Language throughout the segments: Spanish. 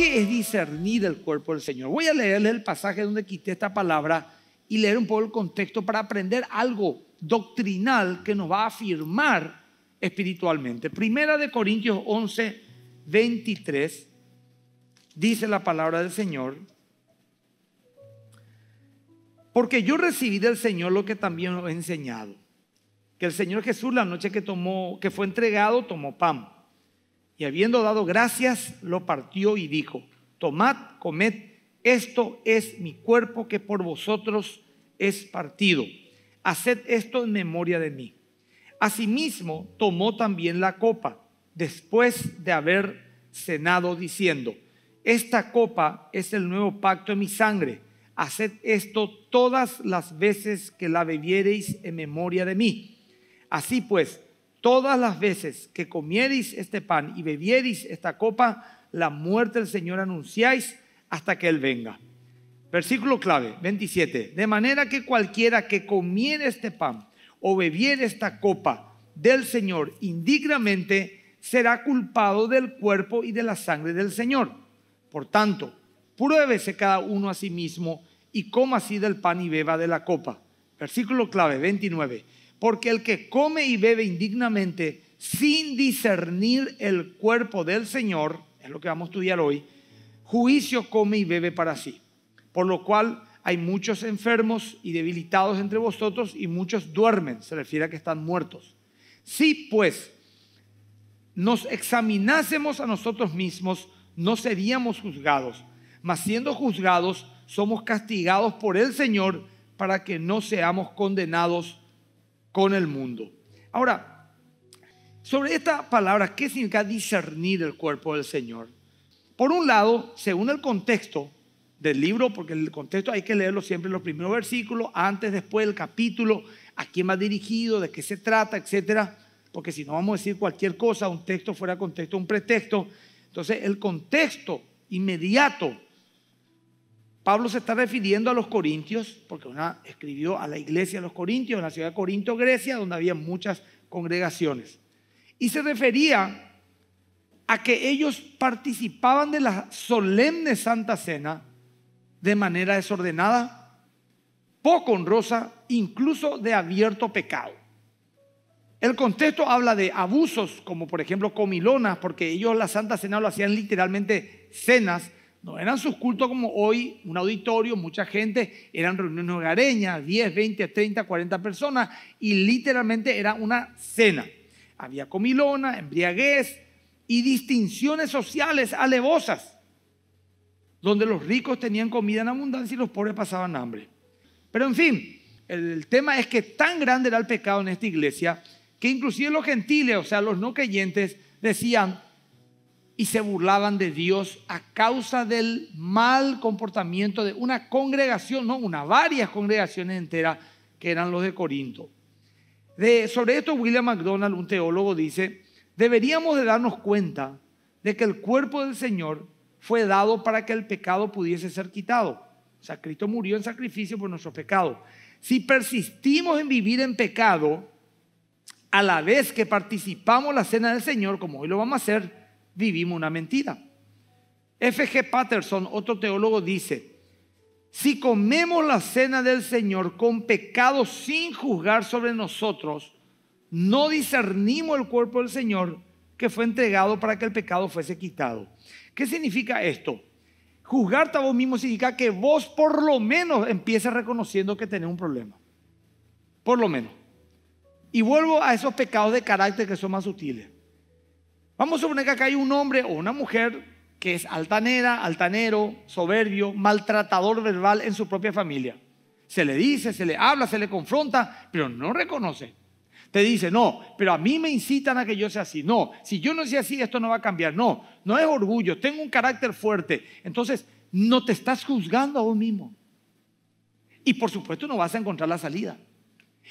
¿Qué es discernir el cuerpo del Señor? Voy a leerle el pasaje donde quité esta palabra y leer un poco el contexto para aprender algo doctrinal que nos va a afirmar espiritualmente. Primera de Corintios 11, 23, dice la palabra del Señor, porque yo recibí del Señor lo que también os he enseñado, que el Señor Jesús la noche que tomó, que fue entregado, tomó pan y habiendo dado gracias, lo partió y dijo, tomad, comed, esto es mi cuerpo que por vosotros es partido. Haced esto en memoria de mí. Asimismo, tomó también la copa, después de haber cenado, diciendo, esta copa es el nuevo pacto en mi sangre. Haced esto todas las veces que la bebiereis en memoria de mí. Así pues, Todas las veces que comiereis este pan y bebieris esta copa, la muerte del Señor anunciáis hasta que Él venga. Versículo clave, 27. De manera que cualquiera que comiere este pan o bebiere esta copa del Señor indignamente, será culpado del cuerpo y de la sangre del Señor. Por tanto, pruébese cada uno a sí mismo y coma así del pan y beba de la copa. Versículo clave, 29 porque el que come y bebe indignamente sin discernir el cuerpo del Señor, es lo que vamos a estudiar hoy, juicio come y bebe para sí. Por lo cual hay muchos enfermos y debilitados entre vosotros y muchos duermen, se refiere a que están muertos. Si pues nos examinásemos a nosotros mismos, no seríamos juzgados, mas siendo juzgados somos castigados por el Señor para que no seamos condenados con el mundo. Ahora, sobre esta palabra, ¿qué significa discernir el cuerpo del Señor? Por un lado, según el contexto del libro, porque el contexto hay que leerlo siempre en los primeros versículos, antes, después del capítulo, a quién va dirigido, de qué se trata, etcétera, porque si no vamos a decir cualquier cosa, un texto fuera contexto, un pretexto. Entonces, el contexto inmediato Pablo se está refiriendo a los corintios, porque una, escribió a la iglesia de los corintios, en la ciudad de Corinto, Grecia, donde había muchas congregaciones. Y se refería a que ellos participaban de la solemne Santa Cena de manera desordenada, poco honrosa, incluso de abierto pecado. El contexto habla de abusos, como por ejemplo comilonas, porque ellos la Santa Cena lo hacían literalmente cenas no eran sus cultos como hoy, un auditorio, mucha gente, eran reuniones hogareñas, 10, 20, 30, 40 personas, y literalmente era una cena. Había comilona, embriaguez y distinciones sociales alevosas, donde los ricos tenían comida en abundancia y los pobres pasaban hambre. Pero en fin, el tema es que tan grande era el pecado en esta iglesia que inclusive los gentiles, o sea, los no creyentes, decían, y se burlaban de Dios a causa del mal comportamiento de una congregación, no una, varias congregaciones enteras que eran los de Corinto. sobre esto William MacDonald, un teólogo, dice, deberíamos de darnos cuenta de que el cuerpo del Señor fue dado para que el pecado pudiese ser quitado. O sea, Cristo murió en sacrificio por nuestro pecado. Si persistimos en vivir en pecado, a la vez que participamos la cena del Señor, como hoy lo vamos a hacer, vivimos una mentira. F.G. Patterson, otro teólogo, dice, si comemos la cena del Señor con pecado sin juzgar sobre nosotros, no discernimos el cuerpo del Señor que fue entregado para que el pecado fuese quitado. ¿Qué significa esto? Juzgarte a vos mismo significa que vos por lo menos empieces reconociendo que tenés un problema. Por lo menos. Y vuelvo a esos pecados de carácter que son más sutiles. Vamos a suponer que acá hay un hombre o una mujer que es altanera, altanero, soberbio, maltratador verbal en su propia familia. Se le dice, se le habla, se le confronta, pero no reconoce. Te dice, no, pero a mí me incitan a que yo sea así. No, si yo no sé así, esto no va a cambiar. No, no es orgullo, tengo un carácter fuerte. Entonces, no te estás juzgando a vos mismo. Y por supuesto no vas a encontrar la salida.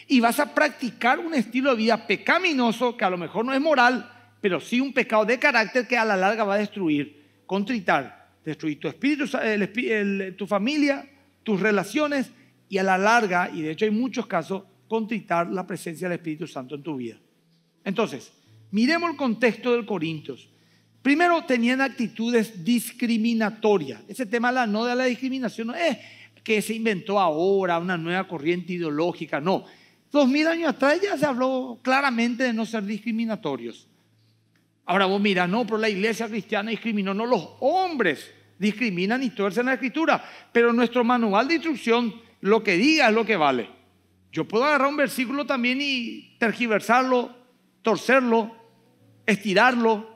Y vas a practicar un estilo de vida pecaminoso que a lo mejor no es moral, pero sí un pecado de carácter que a la larga va a destruir, contritar, destruir tu espíritu, tu familia, tus relaciones y a la larga, y de hecho hay muchos casos, contritar la presencia del Espíritu Santo en tu vida. Entonces, miremos el contexto del Corintios. Primero tenían actitudes discriminatorias. Ese tema la no de la discriminación no es eh, que se inventó ahora una nueva corriente ideológica, no. Dos mil años atrás ya se habló claramente de no ser discriminatorios. Ahora vos mira no, pero la iglesia cristiana discriminó, no, los hombres discriminan y torcen la escritura, pero nuestro manual de instrucción, lo que diga es lo que vale. Yo puedo agarrar un versículo también y tergiversarlo, torcerlo, estirarlo,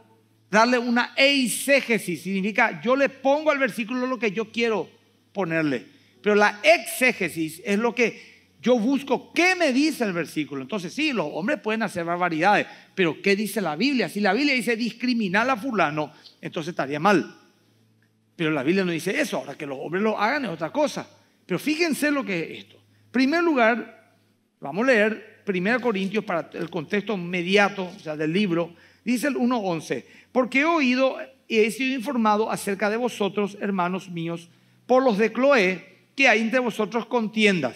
darle una exégesis. Significa, yo le pongo al versículo lo que yo quiero ponerle. Pero la exégesis es lo que yo busco qué me dice el versículo. Entonces sí, los hombres pueden hacer barbaridades, pero ¿qué dice la Biblia? Si la Biblia dice discriminar a fulano, entonces estaría mal. Pero la Biblia no dice eso, ahora que los hombres lo hagan es otra cosa. Pero fíjense lo que es esto. En primer lugar, vamos a leer 1 Corintios para el contexto inmediato, o sea, del libro, dice el 1.11, porque he oído y he sido informado acerca de vosotros, hermanos míos, por los de Cloé, que hay entre vosotros contiendas.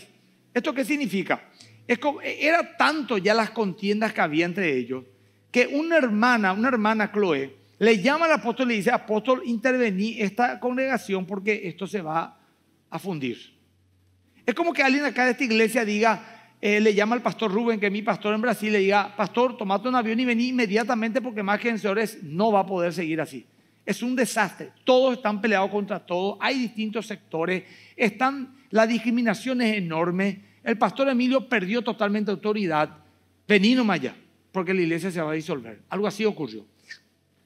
¿Esto qué significa? E, era tanto ya las contiendas que había entre ellos que una hermana, una hermana Chloe, le llama al apóstol y le dice, apóstol, intervení esta congregación porque esto se va a fundir. Es como que alguien acá de esta iglesia diga, eh, le llama al pastor Rubén, que es mi pastor en Brasil, le diga, pastor, tomate un avión y vení inmediatamente porque más que en señores no va a poder seguir así. Es un desastre. Todos están peleados contra todos. Hay distintos sectores. Están, la discriminación es enorme el pastor Emilio perdió totalmente autoridad, vení nomás porque la iglesia se va a disolver. Algo así ocurrió.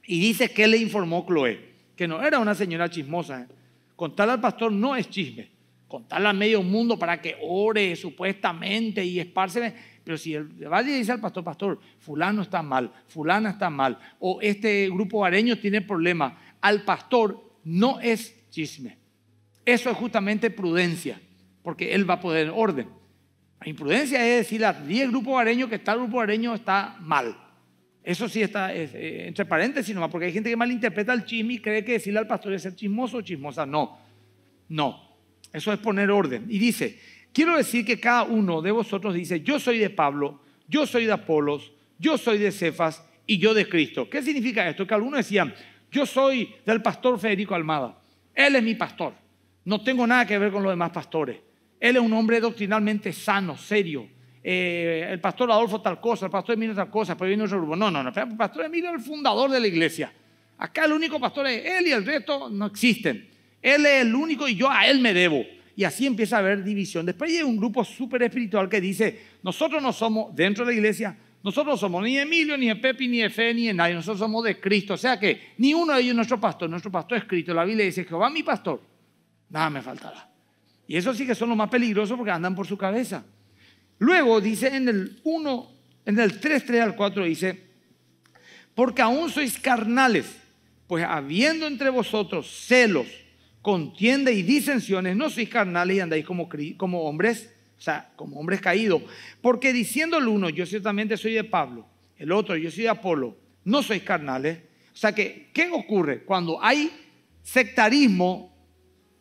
Y dice que le informó Chloe, que no era una señora chismosa. ¿eh? contar al pastor no es chisme. Contarle al medio mundo para que ore supuestamente y esparceme Pero si el, va dice al pastor, pastor, fulano está mal, fulana está mal, o este grupo areño tiene problemas, al pastor no es chisme. Eso es justamente prudencia, porque él va a poder orden. La imprudencia es decirle al grupo grupos que tal grupo areño está mal. Eso sí está eh, entre paréntesis nomás, porque hay gente que malinterpreta el chisme y cree que decirle al pastor es ser chismoso o chismosa. No, no. Eso es poner orden. Y dice, quiero decir que cada uno de vosotros dice, yo soy de Pablo, yo soy de Apolos, yo soy de Cefas y yo de Cristo. ¿Qué significa esto? Que algunos decían, yo soy del pastor Federico Almada, él es mi pastor, no tengo nada que ver con los demás pastores. Él es un hombre doctrinalmente sano, serio. Eh, el pastor Adolfo tal cosa, el pastor Emilio tal cosa, pero viene otro grupo. No, no, no. El pastor Emilio es el fundador de la iglesia. Acá el único pastor es él y el resto no existen. Él es el único y yo a él me debo. Y así empieza a haber división. Después hay un grupo súper espiritual que dice, nosotros no somos dentro de la iglesia, nosotros no somos ni Emilio, ni de Pepi, ni de ni nadie. Nosotros somos de Cristo. O sea que ni uno de ellos es nuestro pastor. Nuestro pastor es Cristo. La Biblia dice, Jehová mi pastor. Nada me faltará. Y eso sí que son los más peligrosos porque andan por su cabeza. Luego dice en el 1, en el 3, 3 al 4 dice, porque aún sois carnales, pues habiendo entre vosotros celos, contienda y disensiones, no sois carnales y andáis como, como hombres, o sea, como hombres caídos. Porque diciendo el uno, yo ciertamente soy de Pablo, el otro, yo soy de Apolo, no sois carnales. O sea, que, ¿qué ocurre? Cuando hay sectarismo,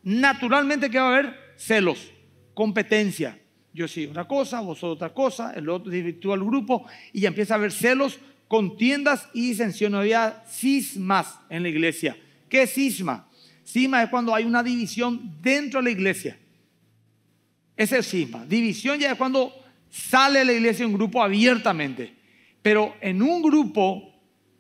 naturalmente, que va a haber? celos, competencia. Yo sí una cosa, vos otra cosa, el otro directivo al grupo y ya empieza a haber celos, contiendas y disensión. Había cismas en la iglesia. ¿Qué es cisma? Cisma es cuando hay una división dentro de la iglesia. Ese es cisma. División ya es cuando sale la iglesia un grupo abiertamente. Pero en un grupo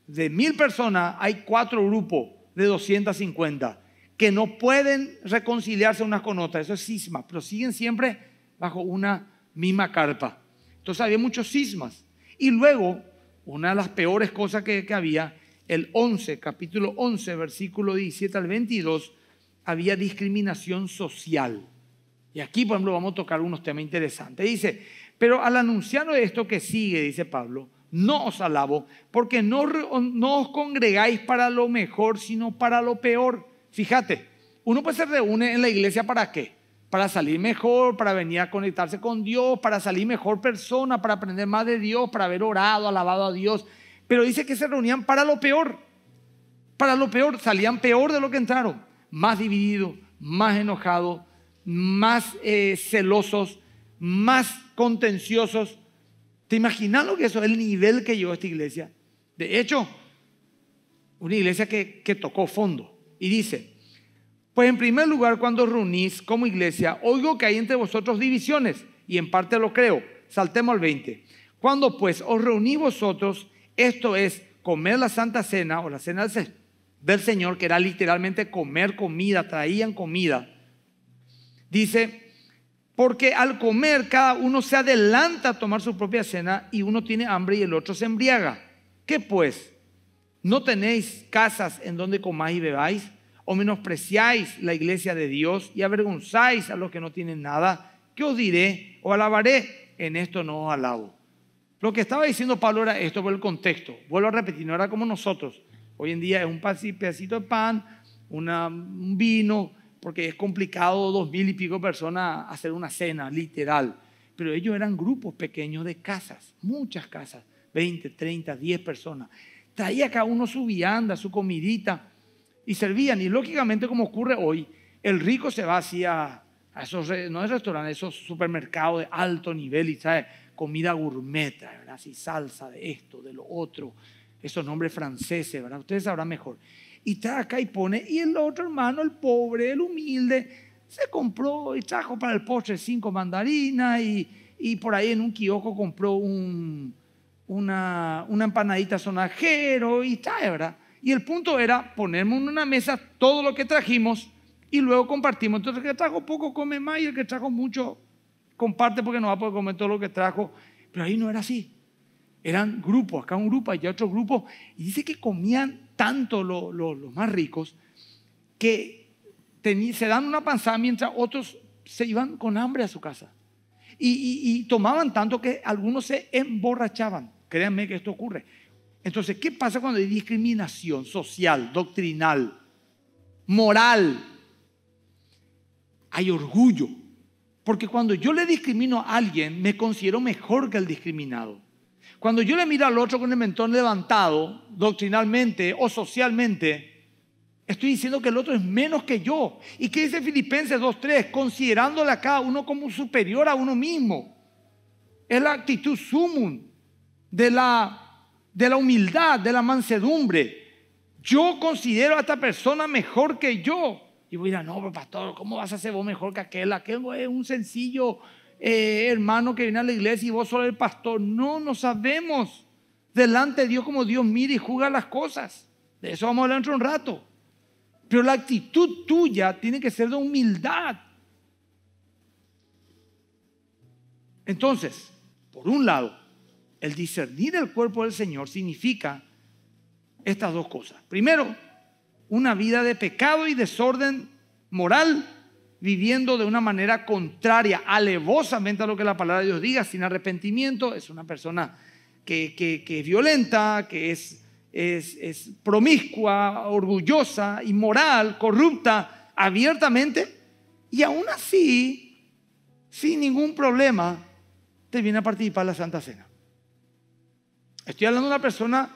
de mil personas hay cuatro grupos de 250 que no pueden reconciliarse unas con otras. Eso es cisma, pero siguen siempre bajo una misma carpa. Entonces había muchos sismas. Y luego, una de las peores cosas que, había, el 11, capítulo 11, versículo 17 al 22, había discriminación social. Y aquí, por ejemplo, vamos a tocar unos temas interesantes. Dice, pero al anunciar esto que sigue, dice Pablo, no os alabo, porque no os congregáis para lo mejor, sino para lo peor Fíjate, uno pues se reúne en la iglesia para qué? Para salir mejor, para venir a conectarse con Dios, para salir mejor persona, para aprender más de Dios, para haber orado, alabado a Dios. Pero dice que se reunían para lo peor, para lo peor, salían peor de lo que entraron, más divididos, más enojados, más eh, celosos, más contenciosos. ¿Te imaginas lo que eso es el nivel que llevó esta iglesia? De hecho, una iglesia que, que tocó fondo. Y dice, pues en primer lugar, cuando reunís como iglesia, oigo que hay entre vosotros divisiones, y en parte lo creo. Saltemos al 20. Cuando pues os reunís vosotros, esto es comer la Santa Cena o la Cena del Señor, que era literalmente comer comida, traían comida. Dice, porque al comer cada uno se adelanta a tomar su propia cena y uno tiene hambre y el otro se embriaga. ¿Qué pues? ¿No tenéis casas en donde comáis y bebáis? ¿O menospreciáis la iglesia de Dios y avergonzáis a los que no tienen nada? ¿Qué os diré o alabaré? En esto no os alabo. Lo que estaba diciendo Pablo era esto por el contexto. Vuelvo a repetir, no era como nosotros. Hoy en día es un pedacito de pan, un vino, porque es complicado dos mil y pico personas hacer una cena, literal. Pero ellos eran grupos pequeños de casas, muchas casas, 20, 30, 10 personas. Traía cada uno su vianda, su comidita y servían. Y lógicamente, como ocurre hoy, el rico se va hacia a esos, no es restaurantes, esos supermercados de alto nivel y trae comida gourmet, ¿verdad? Así salsa de esto, de lo otro, esos nombres franceses, ¿verdad? Ustedes sabrán mejor. Y está acá y pone, y el otro hermano, el pobre, el humilde, se compró y trajo para el postre cinco mandarinas y, y por ahí en un kiosco compró un, una, una empanadita sonajero y tal, ¿verdad? Y el punto era ponerme en una mesa todo lo que trajimos y luego compartimos. Entonces el que trajo poco come más y el que trajo mucho comparte porque no va a poder comer todo lo que trajo. Pero ahí no era así. Eran grupos, acá un grupo, allá otro grupo. Y dice que comían tanto los más ricos que se dan una panzada mientras otros se iban con hambre a su casa. y tomaban tanto que algunos se emborrachaban. Créanme que esto ocurre. Entonces, ¿qué pasa cuando hay discriminación social, doctrinal, moral? Hay orgullo. Porque cuando yo le discrimino a alguien, me considero mejor que el discriminado. Cuando yo le miro al otro con el mentón levantado, doctrinalmente o socialmente, estoy diciendo que el otro es menos que yo. ¿Y qué dice Filipenses 2.3? Considerándole a cada uno como superior a uno mismo. Es la actitud sumum de la, de la humildad, de la mansedumbre. Yo considero a esta persona mejor que yo. Y voy a no, pero pastor, ¿cómo vas a ser vos mejor que aquel? Aquel es un sencillo eh, hermano que viene a la iglesia y vos solo el pastor. No, no sabemos delante de Dios como Dios mira y juzga las cosas. De eso vamos a hablar dentro de un rato. Pero la actitud tuya tiene que ser de humildad. Entonces, por un lado, el discernir el cuerpo del Señor significa estas dos cosas. Primero, una vida de pecado y desorden moral, viviendo de una manera contraria, alevosamente a lo que la palabra de Dios diga, sin arrepentimiento, es una persona que, es violenta, que es, es, es promiscua, orgullosa, inmoral, corrupta, abiertamente, y aún así, sin ningún problema, te viene a participar la Santa Cena. Estoy hablando de una persona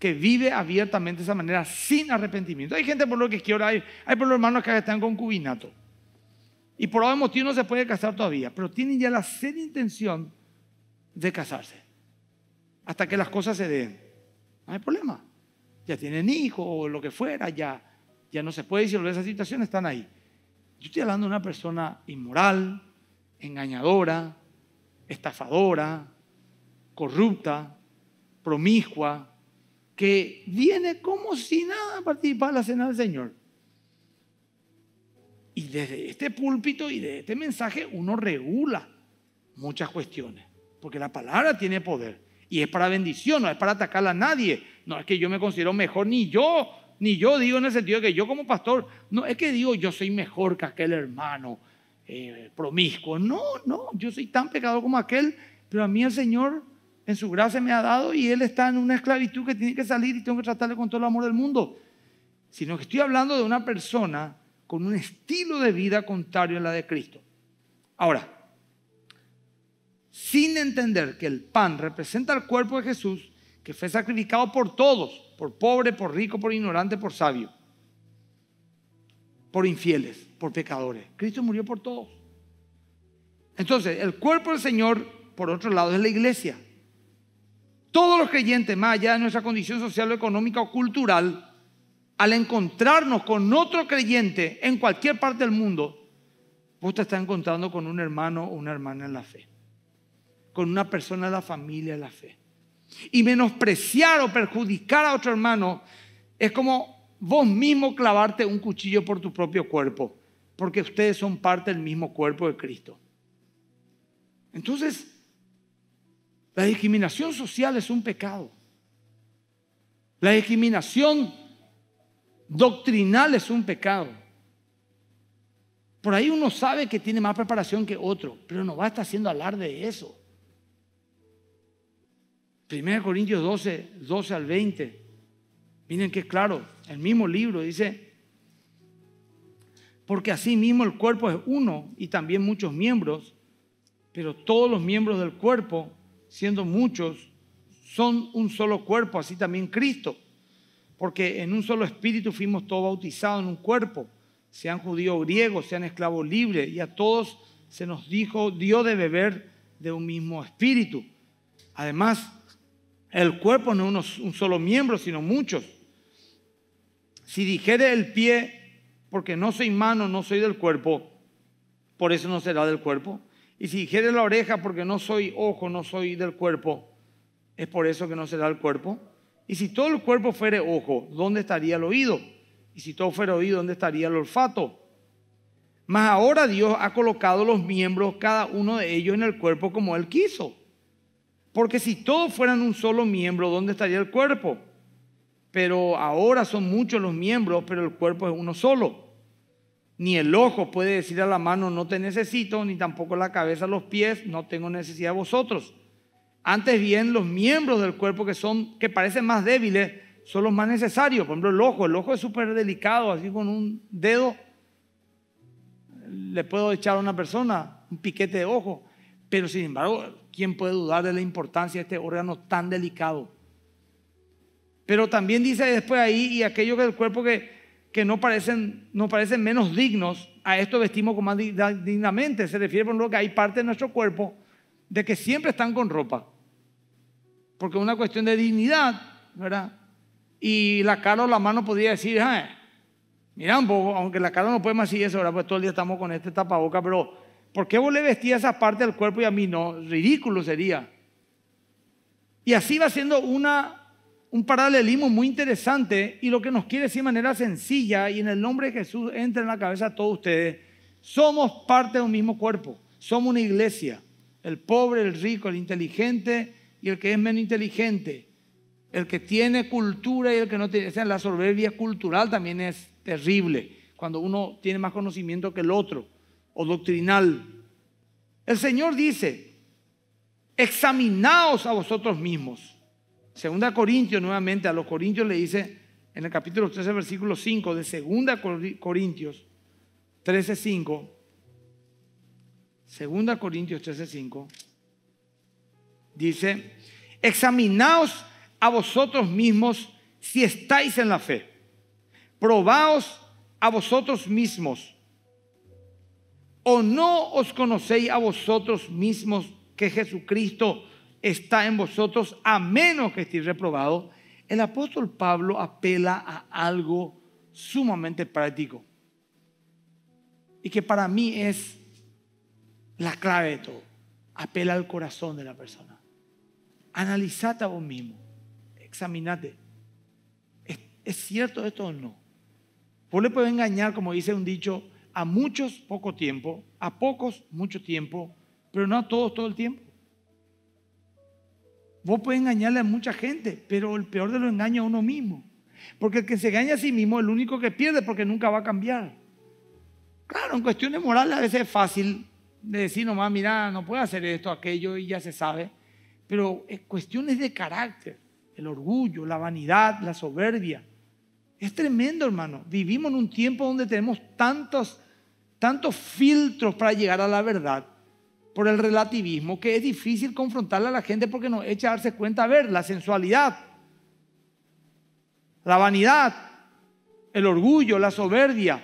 que vive abiertamente de esa manera, sin arrepentimiento. Hay gente por lo que es hay, por los hermanos que están con concubinato Y por algún motivo no se puede casar todavía, pero tienen ya la seria intención de casarse. Hasta que las cosas se den. No hay problema. Ya tienen hijos o lo que fuera, ya, ya no se puede decir, esa situación están ahí. Yo estoy hablando de una persona inmoral, engañadora, estafadora, corrupta, promiscua, que viene como si nada a participar la cena del Señor. Y desde este púlpito y desde este mensaje uno regula muchas cuestiones, porque la palabra tiene poder y es para bendición, no es para atacar a nadie. No es que yo me considero mejor, ni yo, ni yo digo en el sentido que yo como pastor, no es que digo yo soy mejor que aquel hermano eh, promiscuo. No, no, yo soy tan pecado como aquel, pero a mí el Señor en su gracia me ha dado y él está en una esclavitud que tiene que salir y tengo que tratarle con todo el amor del mundo. Sino que estoy hablando de una persona con un estilo de vida contrario a la de Cristo. Ahora, sin entender que el pan representa el cuerpo de Jesús, que fue sacrificado por todos, por pobre, por rico, por ignorante, por sabio, por infieles, por pecadores. Cristo murió por todos. Entonces, el cuerpo del Señor, por otro lado, es la iglesia. Todos los creyentes, más allá de nuestra condición social económica o cultural, al encontrarnos con otro creyente en cualquier parte del mundo, vos te estás encontrando con un hermano o una hermana en la fe, con una persona de la familia en la fe. Y menospreciar o perjudicar a otro hermano es como vos mismo clavarte un cuchillo por tu propio cuerpo, porque ustedes son parte del mismo cuerpo de Cristo. Entonces, la discriminación social es un pecado. La discriminación doctrinal es un pecado. Por ahí uno sabe que tiene más preparación que otro, pero no va a estar haciendo alarde de eso. 1 Corintios 12, 12 al 20. Miren que claro, el mismo libro dice, porque así mismo el cuerpo es uno y también muchos miembros, pero todos los miembros del cuerpo, siendo muchos, son un solo cuerpo, así también Cristo. Porque en un solo espíritu fuimos todos bautizados en un cuerpo, sean judíos griegos, sean esclavos libres, y a todos se nos dijo, Dios de beber de un mismo espíritu. Además, el cuerpo no es un solo miembro, sino muchos. Si dijere el pie, porque no soy mano, no soy del cuerpo, por eso no será del cuerpo. Y si dijere la oreja porque no soy ojo, no soy del cuerpo, es por eso que no será el cuerpo. Y si todo el cuerpo fuere ojo, ¿dónde estaría el oído? Y si todo fuera oído, ¿dónde estaría el olfato? Mas ahora Dios ha colocado los miembros, cada uno de ellos, en el cuerpo como Él quiso. Porque si todos fueran un solo miembro, ¿dónde estaría el cuerpo? Pero ahora son muchos los miembros, pero el cuerpo es uno solo. Ni el ojo puede decir a la mano, no te necesito, ni tampoco la cabeza, los pies, no tengo necesidad de vosotros. Antes bien, los miembros del cuerpo que son, que parecen más débiles, son los más necesarios. Por ejemplo, el ojo, el ojo es súper delicado, así con un dedo le puedo echar a una persona un piquete de ojo. Pero sin embargo, ¿quién puede dudar de la importancia de este órgano tan delicado? Pero también dice después ahí, y aquello que el cuerpo que que no parecen, parecen menos dignos, a esto vestimos con más dignamente. Se refiere, por lo que hay parte de nuestro cuerpo de que siempre están con ropa. Porque es una cuestión de dignidad, ¿verdad? Y la cara o la mano podría decir, ah, mira aunque la cara no puede más y eso, ¿verdad? Pues todo el día estamos con este tapaboca, pero ¿por qué vos le vestías esa parte del cuerpo y a mí no? Ridículo sería. Y así va siendo una un paralelismo muy interesante y lo que nos quiere decir de manera sencilla y en el nombre de Jesús entra en la cabeza a todos ustedes, somos parte de un mismo cuerpo, somos una iglesia, el pobre, el rico, el inteligente y el que es menos inteligente, el que tiene cultura y el que no tiene, la soberbia cultural también es terrible, cuando uno tiene más conocimiento que el otro, o doctrinal. El Señor dice, examinaos a vosotros mismos Segunda Corintios, nuevamente, a los Corintios le dice en el capítulo 13, versículo 5 de Segunda Corintios 13.5, Segunda Corintios 13.5, Dice, examinaos a vosotros mismos si estáis en la fe. Probaos a vosotros mismos. ¿O no os conocéis a vosotros mismos que Jesucristo está en vosotros a menos que estéis reprobados, el apóstol Pablo apela a algo sumamente práctico y que para mí es la clave de todo. Apela al corazón de la persona. Analizate a vos mismo, examinate. ¿Es, cierto esto o no? Vos le puedo engañar, como dice un dicho, a muchos poco tiempo, a pocos mucho tiempo, pero no a todos todo el tiempo. Vos puedes engañarle a mucha gente, pero el peor de los engaños a uno mismo. Porque el que se engaña a sí mismo es el único que pierde porque nunca va a cambiar. Claro, en cuestiones morales a veces es fácil de decir nomás, mira, no puedo hacer esto, aquello y ya se sabe. Pero en cuestiones de carácter, el orgullo, la vanidad, la soberbia. Es tremendo, hermano. Vivimos en un tiempo donde tenemos tantos, tantos filtros para llegar a la verdad por el relativismo, que es difícil confrontarle a la gente porque nos echa a darse cuenta, a ver, la sensualidad, la vanidad, el orgullo, la soberbia,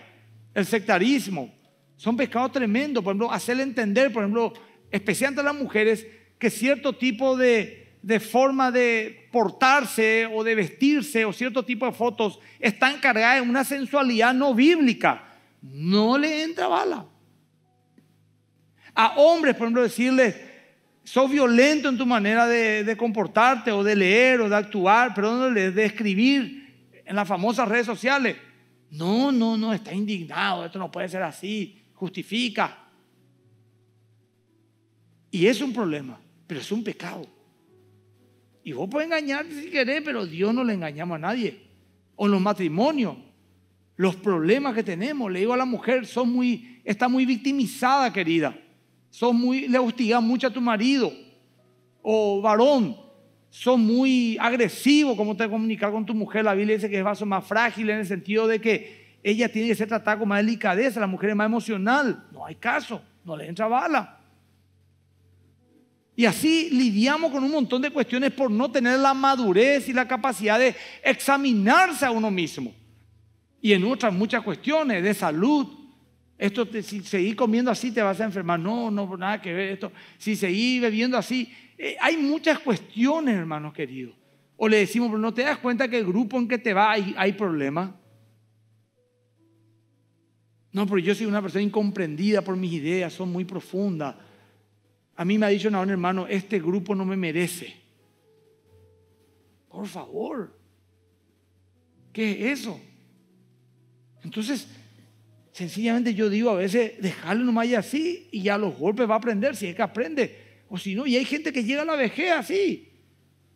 el sectarismo, son pecados tremendos. Por ejemplo, hacerle entender, por ejemplo, especialmente a las mujeres, que cierto tipo de, de forma de portarse o de vestirse o cierto tipo de fotos están cargadas en una sensualidad no bíblica. No le entra bala a hombres, por ejemplo, decirles, sos violento en tu manera de, comportarte o de leer o de actuar, perdón, de escribir en las famosas redes sociales. No, no, no, está indignado, esto no puede ser así, justifica. Y es un problema, pero es un pecado. Y vos podés engañarte si querés, pero Dios no le engañamos a nadie. O en los matrimonios, los problemas que tenemos. Le digo a la mujer, son muy, está muy victimizada, querida muy, le hostigan mucho a tu marido, o varón, son muy agresivos como te comunicar con tu mujer, la Biblia dice que es vaso más frágil en el sentido de que ella tiene que ser tratada con más delicadeza, la mujer es más emocional, no hay caso, no le entra bala. Y así lidiamos con un montón de cuestiones por no tener la madurez y la capacidad de examinarse a uno mismo. Y en otras muchas cuestiones de salud, esto, si seguís comiendo así te vas a enfermar. No, no, nada que ver esto. Si seguís bebiendo así. Eh, hay muchas cuestiones, hermanos queridos. O le decimos, pero no te das cuenta que el grupo en que te va hay, hay problemas. No, porque yo soy una persona incomprendida por mis ideas, son muy profundas. A mí me ha dicho no, hermano, este grupo no me merece. Por favor. ¿Qué es eso? Entonces, Sencillamente yo digo a veces, dejarlo nomás y así y ya los golpes va a aprender, si es que aprende. O si no, y hay gente que llega a la vejez así.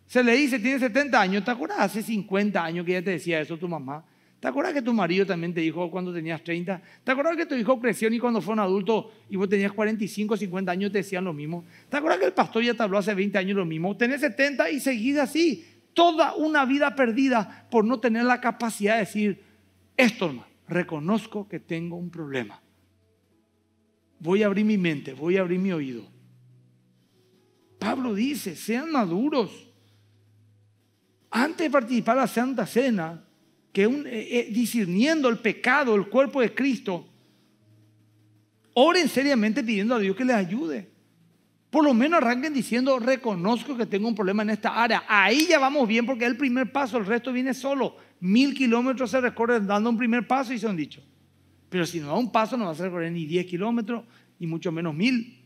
Se le dice, tiene 70 años, ¿te acuerdas? Hace 50 años que ya te decía eso tu mamá. ¿Te acuerdas que tu marido también te dijo cuando tenías 30? ¿Te acuerdas que tu hijo creció y cuando fue un adulto y vos tenías 45, 50 años te decían lo mismo? ¿Te acuerdas que el pastor ya te habló hace 20 años lo mismo? Tenés 70 y seguís así. Toda una vida perdida por no tener la capacidad de decir esto, hermano reconozco que tengo un problema. Voy a abrir mi mente, voy a abrir mi oído. Pablo dice, sean maduros. Antes de participar la Santa Cena, que eh, eh, discerniendo el pecado, el cuerpo de Cristo, oren seriamente pidiendo a Dios que les ayude. Por lo menos arranquen diciendo, reconozco que tengo un problema en esta área. Ahí ya vamos bien porque es el primer paso, el resto viene solo. Mil kilómetros se recorren dando un primer paso y se han dicho. Pero si no da un paso no va a recorrer ni 10 kilómetros y mucho menos mil.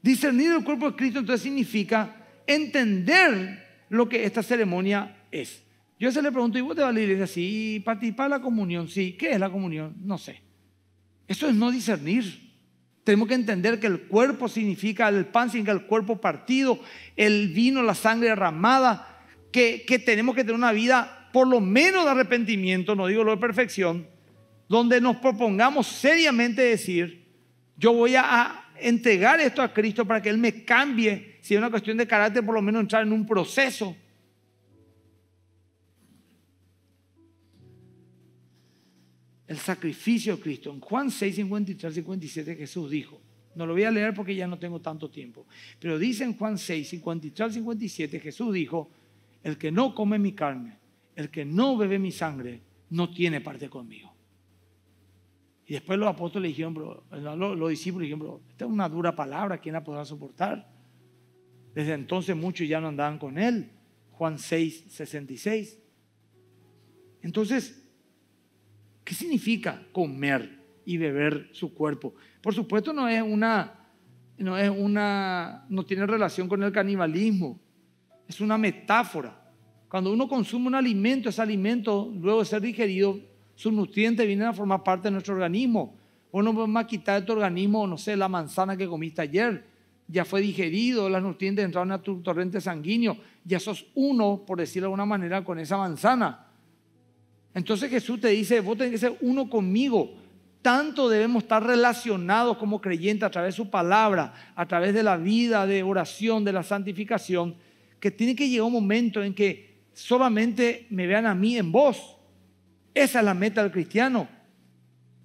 Discernir el cuerpo de Cristo entonces significa entender lo que esta ceremonia es. Yo se le pregunto, ¿y vos te vas a la iglesia? Sí, participar la comunión, sí. ¿Qué es la comunión? No sé. Eso es no discernir. Tenemos que entender que el cuerpo significa el pan, significa el cuerpo partido, el vino, la sangre derramada, que, tenemos que tener una vida por lo menos de arrepentimiento, no digo lo de perfección, donde nos propongamos seriamente decir, yo voy a entregar esto a Cristo para que Él me cambie, si es una cuestión de carácter, por lo menos entrar en un proceso. el sacrificio de Cristo. En Juan 6, 53, 57 Jesús dijo, no lo voy a leer porque ya no tengo tanto tiempo, pero dice en Juan 6, 53, 57 Jesús dijo, el que no come mi carne, el que no bebe mi sangre, no tiene parte conmigo. Y después los apóstoles dijeron, los, discípulos dijeron, esta es una dura palabra, ¿quién la podrá soportar? Desde entonces muchos ya no andaban con él. Juan 6, 66. Entonces, ¿Qué significa comer y beber su cuerpo? Por supuesto no es una no es una no tiene relación con el canibalismo. Es una metáfora. Cuando uno consume un alimento, ese alimento luego de ser digerido, sus nutrientes vienen a formar parte de nuestro organismo. Uno no más quitar de tu organismo, no sé, la manzana que comiste ayer, ya fue digerido, las nutrientes entraron a tu torrente sanguíneo, ya sos uno, por decirlo de alguna manera, con esa manzana. Entonces Jesús te dice, vos tenés que ser uno conmigo. Tanto debemos estar relacionados como creyentes a través de su palabra, a través de la vida de oración, de la santificación, que tiene que llegar un momento en que solamente me vean a mí en vos. Esa es la meta del cristiano.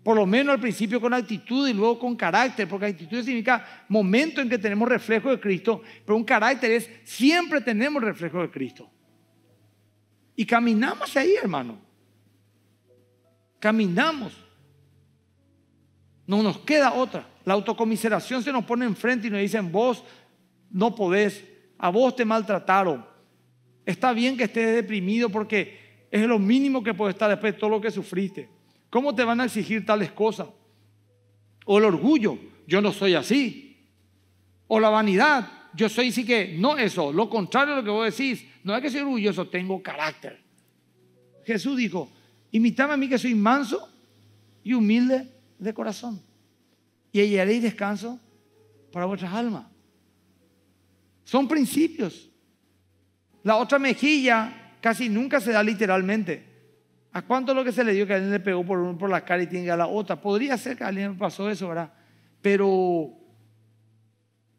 Por lo menos al principio con actitud y luego con carácter, porque actitud significa momento en que tenemos reflejo de Cristo, pero un carácter es siempre tenemos reflejo de Cristo. Y caminamos ahí, hermano. Caminamos. No nos queda otra. La autocomiseración se nos pone enfrente y nos dicen, vos no podés, a vos te maltrataron. Está bien que estés deprimido porque es lo mínimo que puede estar después de todo lo que sufriste. ¿Cómo te van a exigir tales cosas? O el orgullo, yo no soy así. O la vanidad, yo soy así que, no eso, lo contrario de lo que vos decís, no hay que ser orgulloso, tengo carácter. Jesús dijo, Imitame a mí que soy manso y humilde de corazón. Y hallaréis descanso para vuestras almas. Son principios. La otra mejilla casi nunca se da literalmente. ¿A cuánto lo que se le dio que alguien le pegó por, uno, por la cara y tiene a la otra? Podría ser que alguien le pasó eso, ¿verdad? Pero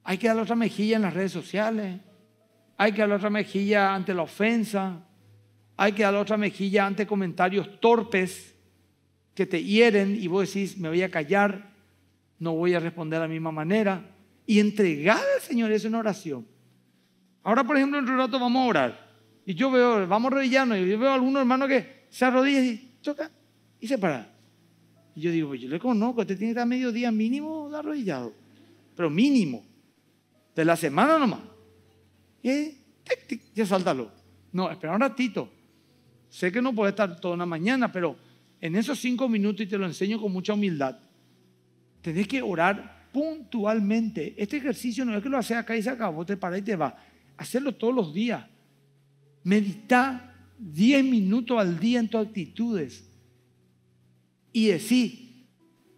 hay que dar la otra mejilla en las redes sociales. Hay que dar la otra mejilla ante la ofensa hay que dar la otra mejilla ante comentarios torpes que te hieren y vos decís, me voy a callar, no voy a responder de la misma manera. Y entregada al Señor es una oración. Ahora, por ejemplo, en un rato vamos a orar. Y yo veo, vamos arrodillarnos y yo veo a hermanos hermano que se arrodilla y choca y se para. Y yo digo, pues yo le conozco, usted tiene que estar medio día mínimo de arrodillado, pero mínimo, de la semana nomás. Y tic, ya sáltalo. No, espera un ratito. Sé que no puede estar toda una mañana, pero en esos cinco minutos, y te lo enseño con mucha humildad, tenés que orar puntualmente. Este ejercicio no es que lo haces acá y se acabó, te paras y te va. Hacerlo todos los días. Medita diez minutos al día en tus actitudes. Y decir,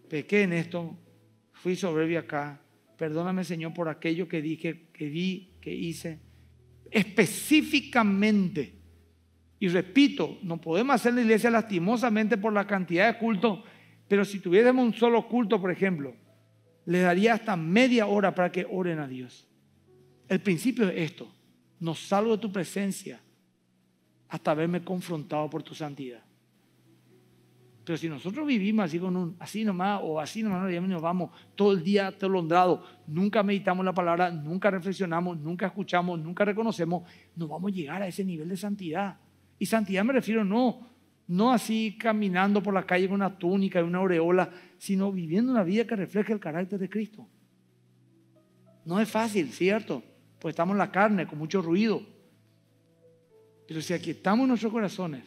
pequé en esto, fui soberbio acá, perdóname Señor por aquello que dije, que vi, que hice. Específicamente y repito, no podemos hacer la iglesia lastimosamente por la cantidad de cultos, pero si tuviésemos un solo culto, por ejemplo, les daría hasta media hora para que oren a Dios. El principio es esto, no salgo de tu presencia hasta verme confrontado por tu santidad. Pero si nosotros vivimos así, con un, así nomás o así nomás, nos vamos todo el día atolondrado, nunca meditamos la palabra, nunca reflexionamos, nunca escuchamos, nunca reconocemos, no vamos a llegar a ese nivel de santidad. Y santidad me refiero no, no así caminando por la calle con una túnica y una aureola, sino viviendo una vida que refleje el carácter de Cristo. No es fácil, ¿cierto? Pues estamos en la carne, con mucho ruido. Pero si aquí estamos nuestros corazones,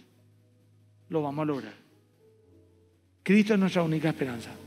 lo vamos a lograr. Cristo es nuestra única esperanza.